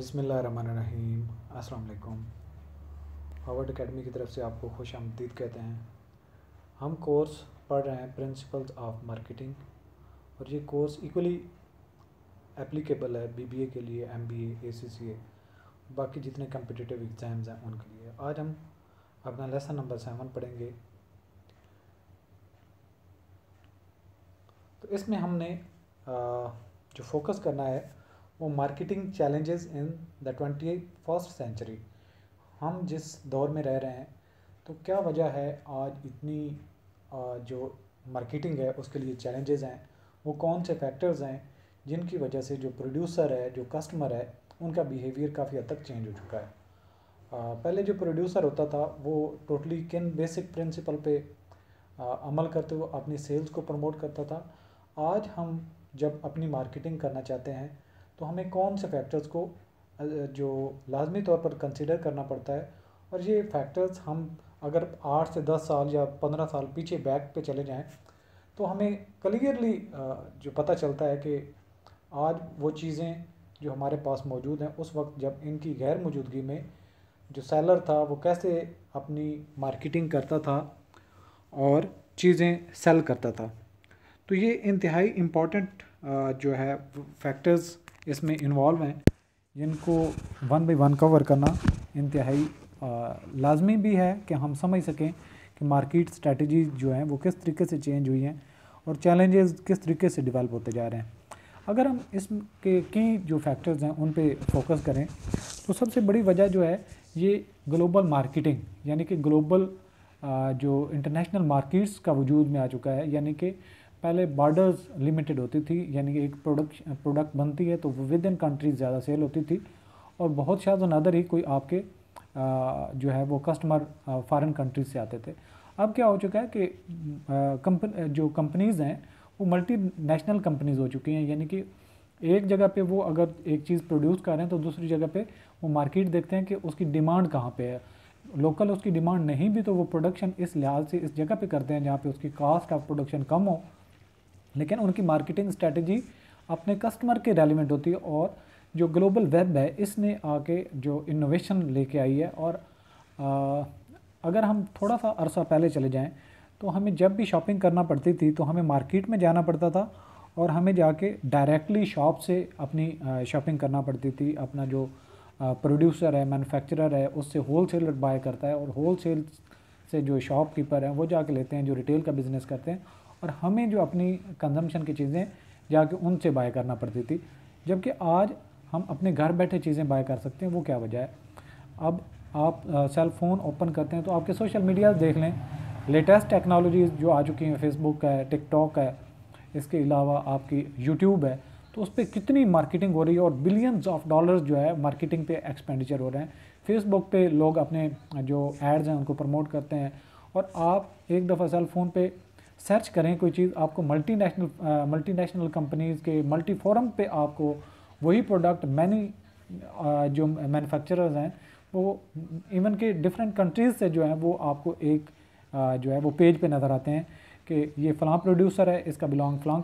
रहीम असलकुम Harvard academy की तरफ से आपको खुश आमदीद कहते हैं हम कोर्स पढ़ रहे हैं प्रिंसिपल्स ऑफ मार्केटिंग और ये कोर्स इक्वली एप्लीकेबल है बीबीए के लिए एमबीए एसीसीए बाकी जितने कम्पिटिटिव एग्ज़ाम्स हैं उनके लिए आज हम अपना लेसन नंबर सेवन पढ़ेंगे तो इसमें हमने जो फोकस करना है वो marketing challenges in the twenty first century हम जिस दौर में रह रहे हैं तो क्या वजह है आज इतनी जो मार्केटिंग है उसके लिए चैलेंजेस हैं वो कौन से फैक्टर्स हैं जिनकी वजह से जो प्रोड्यूसर है जो कस्टमर है उनका बिहेवियर काफ़ी हद तक चेंज हो चुका है पहले जो प्रोड्यूसर होता था वो टोटली किन बेसिक प्रिंसिपल पे अमल करते हुए अपनी सेल्स को प्रमोट करता था आज हम जब अपनी मार्केटिंग करना चाहते हैं तो हमें कौन से फैक्टर्स को जो लाजमी तौर पर कंसिडर करना पड़ता है और ये फैक्टर्स हम अगर आठ से दस साल या पंद्रह साल पीछे बैक पे चले जाएं तो हमें क्लियरली जो पता चलता है कि आज वो चीज़ें जो हमारे पास मौजूद हैं उस वक्त जब इनकी गैर मौजूदगी में जो सेलर था वो कैसे अपनी मार्केटिंग करता था और चीज़ें सेल करता था तो ये इंतहाई इम्पॉर्टेंट जो है फैक्टर्स इसमें इन्वॉल्व हैं जिनको वन बाई वन कवर करना इंतहाई लाजमी भी है कि हम समझ सकें कि मार्केट स्ट्रेटजी जो हैं वो किस तरीके से चेंज हुई हैं और चैलेंजेस किस तरीके से डिवेल्प होते जा रहे हैं अगर हम इसके की जो फैक्टर्स हैं उन पे फोकस करें तो सबसे बड़ी वजह जो है ये ग्लोबल मार्केटिंग यानी कि ग्लोबल जो इंटरनेशनल मार्केट्स का वजूद में आ चुका है यानी कि पहले बॉर्डर्स लिमिटेड होती थी यानी कि एक प्रोडक्ट प्रोडक्ट बनती है तो विद इन कंट्रीज ज़्यादा सेल होती थी और बहुत शायद अनदर ही कोई आपके जो है वो कस्टमर फॉरेन कंट्रीज से आते थे अब क्या हो चुका है कि कंपन जो कंपनीज़ हैं वो मल्टी नेशनल कंपनीज़ हो चुकी हैं यानी कि एक जगह पे वो अगर एक चीज़ प्रोड्यूस कर रहे हैं तो दूसरी जगह पे वो मार्केट देखते हैं कि उसकी डिमांड कहाँ पे है लोकल उसकी डिमांड नहीं भी तो वो प्रोडक्शन इस लिहाज से इस जगह पे करते हैं जहाँ पे उसकी कास्ट ऑफ प्रोडक्शन कम हो लेकिन उनकी मार्केटिंग स्ट्रेटजी अपने कस्टमर के रेलिवेंट होती है और जो ग्लोबल वेब है इसने आके जो इनोवेशन लेके आई है और आ, अगर हम थोड़ा सा अरसा पहले चले जाएं तो हमें जब भी शॉपिंग करना पड़ती थी तो हमें मार्केट में जाना पड़ता था और हमें जाके डायरेक्टली शॉप से अपनी शॉपिंग करना पड़ती थी अपना जो प्रोड्यूसर है मैन्युफैक्चरर है उससे होल बाय करता है और होल सेल से जो शॉपकीपर हैं वो जाके लेते हैं जो रिटेल का बिज़नेस करते हैं और हमें जो अपनी कंजम्पशन की चीज़ें जाके उनसे बाय करना पड़ती थी जबकि आज हम अपने घर बैठे चीज़ें बाय कर सकते हैं वो क्या वजह है अब आप सेल फ़ोन ओपन करते हैं तो आपके सोशल मीडिया देख लें लेटेस्ट टेक्नोलॉजीज़ जो आ चुकी हैं फेसबुक है टिकटॉक है इसके अलावा आपकी यूट्यूब है तो उस पर कितनी मार्केटिंग हो रही है और बिलियंस ऑफ डॉलर्स जो है मार्केटिंग पे एक्सपेंडिचर हो रहे हैं फेसबुक पे लोग अपने जो एड्स हैं उनको प्रमोट करते हैं और आप एक दफ़ा सेल फ़ोन पर सर्च करें कोई चीज़ आपको multi national multi national companies के मल्टी फोरम पे आपको वही प्रोडक्ट मैनी जो मैन्युफैक्चरर्स हैं वो इवन के डिफरेंट कंट्रीज़ से जो है वो आपको एक जो है वो पेज पे नज़र आते हैं कि ये फलां प्रोड्यूसर है इसका बिलोंग फलां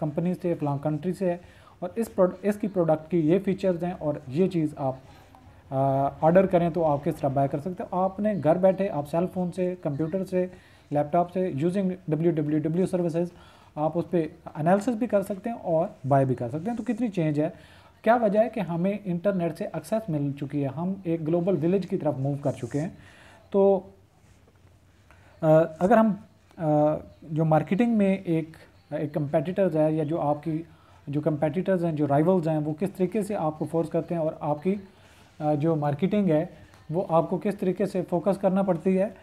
कंपनी से फलां कंट्री से है और इस इसकी प्रोडक्ट की ये फ़ीचर्स हैं और ये चीज़ आप ऑर्डर करें तो आप किस तरह बाय कर सकते हो आपने घर बैठे आप सेल फ़ोन से कंप्यूटर से लैपटॉप से using W W W services आप उस पर अनालिसिस भी कर सकते हैं और बाय भी कर सकते हैं तो कितनी चेंज है क्या वजह है कि हमें इंटरनेट से एक्सेस मिल चुकी है हम एक ग्लोबल विलेज की तरफ मूव कर चुके हैं तो अगर हम जो मार्केटिंग में एक एक कंपेटिटर्स है या जो आपकी जो कंपेटिटर्स हैं जो राइवल्स हैं वो किस तरीके से आपको फोर्स करते हैं और आपकी जो मार्केटिंग है वो आपको किस तरीके से फोकस करना पड़ती है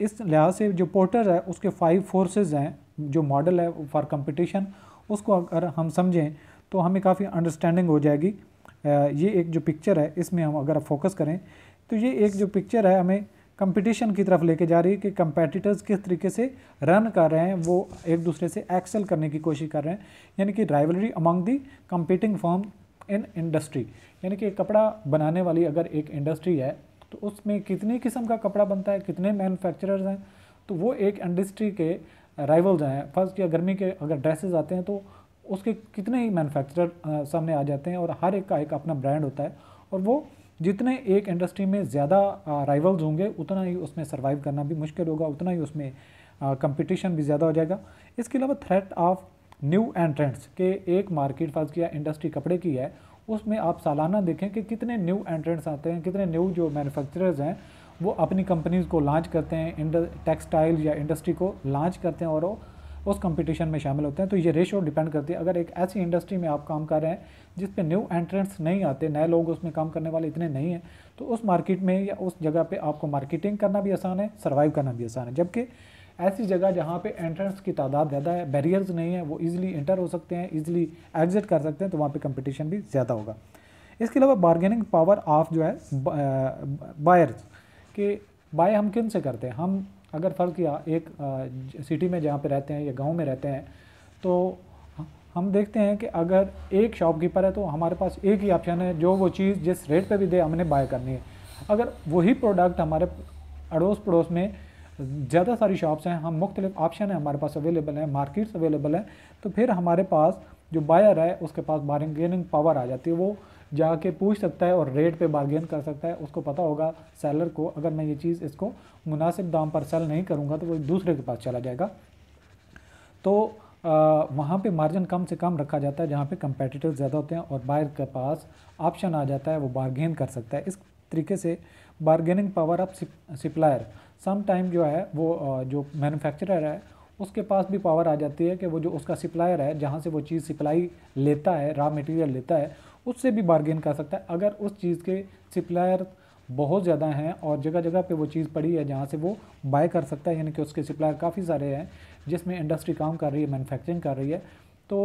इस लिहाज से जो पोर्टर है उसके फाइव फोर्सेज हैं जो मॉडल है फॉर कंपटीशन उसको अगर हम समझें तो हमें काफ़ी अंडरस्टैंडिंग हो जाएगी ये एक जो पिक्चर है इसमें हम अगर फोकस करें तो ये एक जो पिक्चर है हमें कंपटीशन की तरफ लेके जा रही है कि कंपेटिटर्स किस तरीके से रन कर रहे हैं वो एक दूसरे से एक्सेल करने की कोशिश कर रहे हैं यानी कि the rivalry among the competing firm in industry यानी कि कपड़ा बनाने वाली अगर एक इंडस्ट्री है तो उसमें कितने किस्म का कपड़ा बनता है कितने मैनुफैक्चरर्स हैं तो वो एक इंडस्ट्री के राइवल्स हैं फर्स्ट या गर्मी के अगर ड्रेसेस आते हैं तो उसके कितने ही मैनुफैक्चरर सामने आ जाते हैं और हर एक का एक अपना ब्रांड होता है और वो जितने एक इंडस्ट्री में ज़्यादा राइवल्स होंगे उतना ही उसमें सर्वाइव करना भी मुश्किल होगा उतना ही उसमें कंपटीशन भी ज़्यादा हो जाएगा इसके अलावा थ्रेट ऑफ न्यू एंट्रेंट्स के एक मार्केट फर्ज किया इंडस्ट्री कपड़े की है उसमें आप सालाना देखें कि कितने न्यू एंट्रेंट्स आते हैं कितने न्यू जो मैन्युफैक्चरर्स हैं वो अपनी कंपनीज़ को लॉन्च करते हैं टेक्सटाइल या इंडस्ट्री को लॉन्च करते हैं और वो उस कंपटीशन में शामिल होते हैं तो ये रेशो डिपेंड करती है अगर एक ऐसी इंडस्ट्री में आप काम कर रहे हैं जिस पे न्यू एंट्रेंट्स नहीं आते नए लोग उसमें काम करने वाले इतने नहीं हैं तो उस मार्केट में या उस जगह पे आपको मार्केटिंग करना भी आसान है सर्वाइव करना भी आसान है जबकि ऐसी जगह जहाँ पे एंट्रेंस की तादाद ज़्यादा है बैरियर्स नहीं है वो ईजिली इंटर हो सकते हैं ईजिली एग्जिट कर सकते हैं तो वहाँ पे कंपटीशन भी ज़्यादा होगा इसके अलावा बार्गेनिंग पावर ऑफ जो है बायर्स कि बाय हम किन से करते हैं हम अगर फ़र्ज़ किया एक सिटी में जहाँ पर रहते हैं या गाँव में रहते हैं तो हम देखते हैं कि अगर एक शॉपकीपर है तो हमारे पास एक ही ऑप्शन है जो वो चीज़ जिस रेट पर भी दे हमने बाय करनी है अगर वही प्रोडक्ट हमारे अड़ोस पड़ोस में ज़्यादा सारी शॉप्स हैं हम मुख्तलिफ ऑप्शन हैं हमारे पास अवेलेबल हैं मार्केट्स अवेलेबल हैं तो फिर हमारे पास जो बायर है उसके पास बारगेनिंग पावर आ जाती है वो जाके पूछ सकता है और रेट पे बारगेन कर सकता है उसको पता होगा सेलर को अगर मैं ये चीज़ इसको मुनासिब दाम पर सेल नहीं करूँगा तो वो दूसरे के पास चला जाएगा तो वहाँ पे मार्जिन कम से कम रखा जाता है जहाँ पे कंपेटिटर ज़्यादा होते हैं और बायर के पास ऑप्शन आ जाता है वो बारगेन कर सकता है इस तरीके से बार्गेनिंग पावर ऑफ सप्लायर समाइम जो है वो जो मैन्युफैक्चरर है उसके पास भी पावर आ जाती है कि वो जो उसका सप्लायर है जहाँ से वो चीज़ सप्लाई लेता है रॉ मटेरियल लेता है उससे भी बार्गेन कर सकता है अगर उस चीज़ के सप्लायर बहुत ज़्यादा हैं और जगह जगह पे वो चीज़ पड़ी है जहाँ से वो बाय कर सकता है यानी कि उसके सप्लायर काफ़ी सारे हैं जिसमें इंडस्ट्री काम कर रही है मैनुफैक्चरिंग कर रही है तो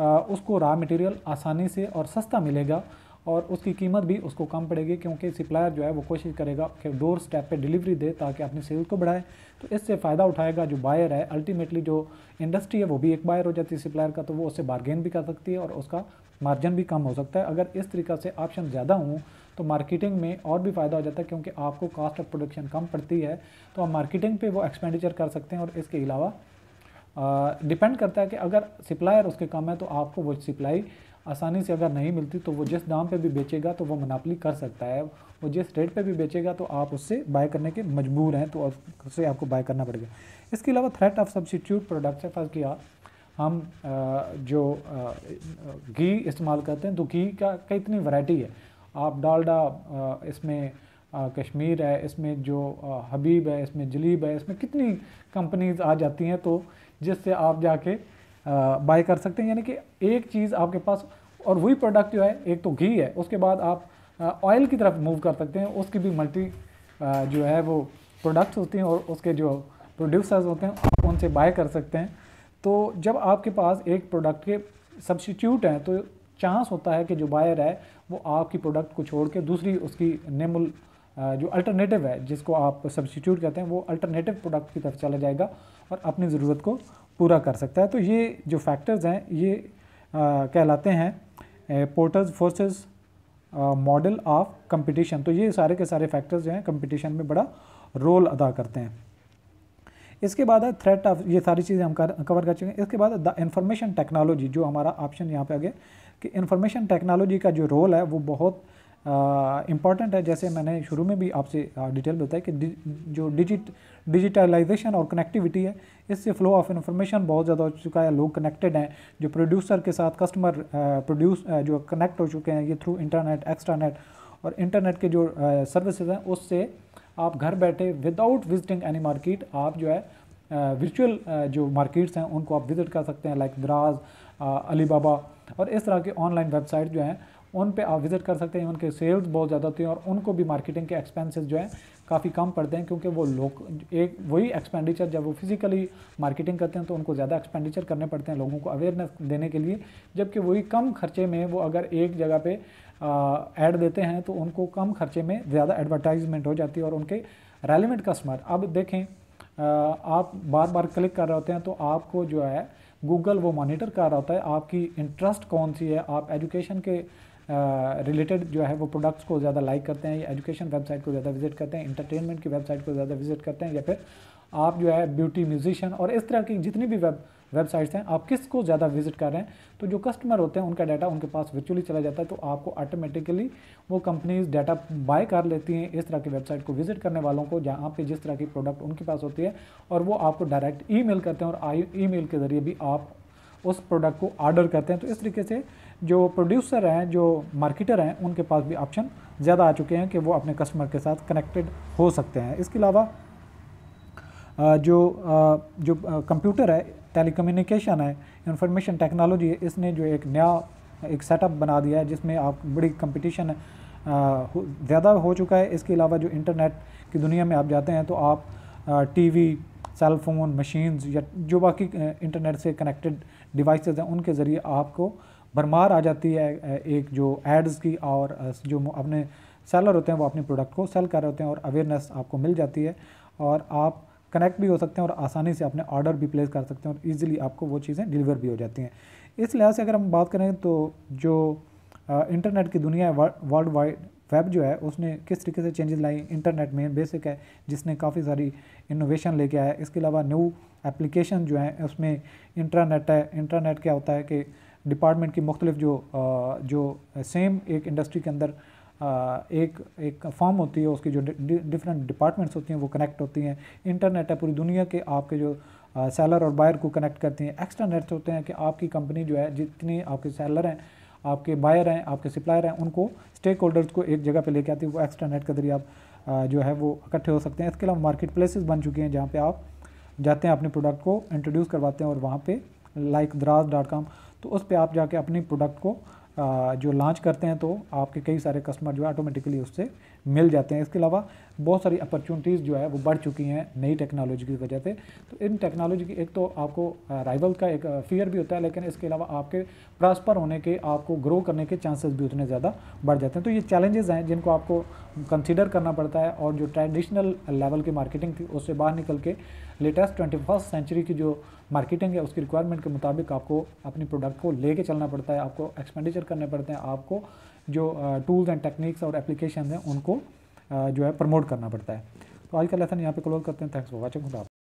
आ, उसको रॉ मटेरियल आसानी से और सस्ता मिलेगा और उसकी कीमत भी उसको कम पड़ेगी क्योंकि सप्लायर जो है वो कोशिश करेगा कि डोर स्टेप पे डिलीवरी दे ताकि अपनी सेल को बढ़ाए तो इससे फ़ायदा उठाएगा जो बायर है अल्टीमेटली जो इंडस्ट्री है वो भी एक बायर हो जाती है सप्लायर का तो वो उससे बार्गेन भी कर सकती है और उसका मार्जिन भी कम हो सकता है अगर इस तरीका से ऑप्शन ज़्यादा हों तो मार्केटिंग में और भी फ़ायदा हो जाता है क्योंकि आपको कास्ट ऑफ प्रोडक्शन कम पड़ती है तो आप मार्केटिंग पर वो एक्सपेंडिचर कर सकते हैं और इसके अलावा डिपेंड करता है कि अगर सप्लायर उसके कम है तो आपको वो सप्लाई आसानी से अगर नहीं मिलती तो वो जिस दाम पे भी बेचेगा तो वो मुनाफली कर सकता है वो जिस रेट पे भी बेचेगा तो आप उससे बाय करने के मजबूर हैं तो उससे आपको बाय करना पड़ेगा इसके अलावा थ्रेट ऑफ सब्सिट्यूट प्रोडक्ट्स है फर्स्ट किया हम जो घी इस्तेमाल करते हैं तो घी का कितनी वैरायटी है आप डालडा इसमें कश्मीर है इसमें जो हबीब है इसमें जलीब है इसमें कितनी कंपनीज आ जाती हैं तो जिससे आप जाके बाय कर सकते हैं यानी कि एक चीज़ आपके पास और वही प्रोडक्ट जो है एक तो घी है उसके बाद आप ऑयल की तरफ मूव कर सकते हैं उसकी भी मल्टी जो है वो प्रोडक्ट्स होती हैं और उसके जो प्रोड्यूसर्स होते हैं आप उनसे बाय कर सकते हैं तो जब आपके पास एक प्रोडक्ट के सब्सटीट्यूट हैं तो चांस होता है कि जो बायर है वो आपकी प्रोडक्ट को छोड़ के दूसरी उसकी निमुल जो अल्टरनेटिव है जिसको आप सब्सटीट्यूट कहते हैं वो अल्टरनेटिव प्रोडक्ट की तरफ चला जाएगा और अपनी ज़रूरत को पूरा कर सकता है तो ये जो फैक्टर्स हैं ये आ, कहलाते हैं Porter's forces model of competition तो ये सारे के सारे फैक्टर्स जो हैं कंपटीशन में बड़ा रोल अदा करते हैं इसके बाद है थ्रेट ऑफ ये सारी चीज़ें हम कर, कवर कर चुके हैं इसके बाद द इंफॉर्मेशन टेक्नोलॉजी जो हमारा ऑप्शन यहाँ पे आ गया कि इंफॉर्मेशन टेक्नोलॉजी का जो रोल है वो बहुत इम्पॉर्टेंट है जैसे मैंने शुरू में भी आपसे डिटेल बताई कि जो डिजिट डिजिटलाइजेशन और कनेक्टिविटी है इससे फ्लो ऑफ इन्फॉर्मेशन बहुत ज़्यादा हो चुका है लोग कनेक्टेड हैं जो प्रोड्यूसर के साथ कस्टमर प्रोड्यूस जो कनेक्ट हो चुके हैं ये थ्रू इंटरनेट एक्सट्रानेट और इंटरनेट के जो सर्विसेज हैं उससे आप घर बैठे विदाउट विजिटिंग एनी मार्केट आप जो है वर्चुअल जो मार्केट्स हैं उनको आप विज़िट कर सकते हैं लाइक दराज अली और इस तरह के ऑनलाइन वेबसाइट जो हैं उन पे आप विज़िट कर सकते हैं उनके सेल्स बहुत ज़्यादा होती हैं और उनको भी मार्केटिंग के एक्सपेंसेस जो है काफ़ी कम पड़ते हैं क्योंकि वो लोग एक वही एक्सपेंडिचर जब वो फिज़िकली मार्केटिंग करते हैं तो उनको ज़्यादा एक्सपेंडिचर करने पड़ते हैं लोगों को अवेयरनेस देने के लिए जबकि वही कम खर्चे में वो अगर एक जगह पर ऐड देते हैं तो उनको कम खर्चे में ज़्यादा एडवर्टाइजमेंट हो जाती है और उनके रेलिवेंट कस्टमर अब देखें आप बार बार क्लिक कर रहे होते हैं तो आपको जो है गूगल वो मॉनिटर कर रहा होता है आपकी इंटरेस्ट कौन सी है आप एजुकेशन के रिलेटेड जो है वो प्रोडक्ट्स को ज़्यादा लाइक करते हैं या एजुकेशन वेबसाइट को ज़्यादा विजिट करते हैं इंटरटेनमेंट की वेबसाइट को ज़्यादा विजिट करते हैं या फिर आप जो है ब्यूटी म्यूजिशियन और इस तरह की जितनी भी वेब वेबसाइट्स हैं आप किस को ज़्यादा विजिट कर रहे हैं तो जो कस्टमर होते हैं उनका डाटा उनके पास वर्चुअली चला जाता है तो आपको ऑटोमेटिकली वो कंपनीज डाटा बाय कर लेती हैं इस तरह की वेबसाइट को विजिट करने वालों को जहाँ पे जिस तरह की प्रोडक्ट उनके पास होती है और वो आपको डायरेक्ट ई करते हैं और ई के ज़रिए भी आप उस प्रोडक्ट को ऑर्डर करते हैं तो इस तरीके से जो प्रोड्यूसर हैं जो मार्केटर हैं उनके पास भी ऑप्शन ज़्यादा आ चुके हैं कि वो अपने कस्टमर के साथ कनेक्टेड हो सकते हैं इसके अलावा जो जो कंप्यूटर है टेलीकम्युनिकेशन है इंफॉर्मेशन टेक्नोलॉजी है इसने जो एक नया एक सेटअप बना दिया है जिसमें आप बड़ी कंपटीशन ज़्यादा हो चुका है इसके अलावा जो इंटरनेट की दुनिया में आप जाते हैं तो आप टीवी वी मशीन्स या जो बाकी इंटरनेट से कनेक्टेड डिवाइसेस हैं उनके ज़रिए आपको भरमार आ जाती है एक जो एड्स की और जो अपने सेलर होते हैं वो अपने प्रोडक्ट को सेल कर रहे होते हैं और अवेयरनेस आपको मिल जाती है और आप कनेक्ट भी हो सकते हैं और आसानी से अपने ऑर्डर भी प्लेस कर सकते हैं और ईजिली आपको वो चीज़ें डिलीवर भी हो जाती हैं इस लिहाज से अगर हम बात करें तो जो इंटरनेट की दुनिया है वर्ल्ड वाइड वेब जो है उसने किस तरीके से चेंजेस लाई इंटरनेट में बेसिक है जिसने काफ़ी सारी इनोवेशन लेके आया इसके अलावा न्यू एप्लीकेशन जो हैं उसमें इंटरनेट है इंटरनेट क्या होता है कि डिपार्टमेंट की मुख्तलिफ जो जो सेम एक इंडस्ट्री के अंदर एक एक फॉर्म होती है उसकी जो डिफरेंट डिपार्टमेंट्स होती हैं वो कनेक्ट होती हैं इंटरनेट है पूरी दुनिया के आपके जो सेलर और बायर को कनेक्ट करती हैं एक्स्ट्रा नेट्स होते हैं कि आपकी कंपनी जो है जितनी आपके सेलर हैं आपके बायर हैं आपके सप्लायर हैं उनको स्टेक होल्डर्स को एक जगह पर लेके आती है वो एक्स्ट्रा नेट के जरिए आप जो है वो इकट्ठे हो सकते हैं इसके अलावा मार्केट प्लेसेस बन चुके हैं जहाँ पे आप जाते हैं अपने प्रोडक्ट को इंट्रोड्यूस करवाते हैं और वहाँ पे लाइक दराज डॉट कॉम तो उस पर आप जाके अपने प्रोडक्ट को जो लॉन्च करते हैं तो आपके कई सारे कस्टमर जो है ऑटोमेटिकली उससे मिल जाते हैं इसके अलावा बहुत सारी अपॉर्चुनिटीज़ जो है वो बढ़ चुकी हैं नई टेक्नोलॉजी की वजह से तो इन टेक्नोलॉजी की एक तो आपको राइवल का एक फियर भी होता है लेकिन इसके अलावा आपके प्रॉस्पर होने के आपको ग्रो करने के चांसेस भी उतने ज़्यादा बढ़ जाते हैं तो ये चैलेंजेस हैं जिनको आपको कंसिडर करना पड़ता है और जो ट्रेडिशनल लेवल की मार्केटिंग थी उससे बाहर निकल के लेटेस्ट ट्वेंटी फर्स्ट सेंचुरी की जो मार्केटिंग है उसकी रिक्वायरमेंट के मुताबिक आपको अपनी प्रोडक्ट को ले चलना पड़ता है आपको एक्सपेंडिचर करने पड़ते हैं आपको जो टूल्स एंड टेक्निक्स और एप्लीकेशन हैं उनको जो है प्रमोट करना पड़ता है तो आज का लेसन यहाँ पे क्लोज करते हैं थैंक्स फॉर वॉचिंग खुदा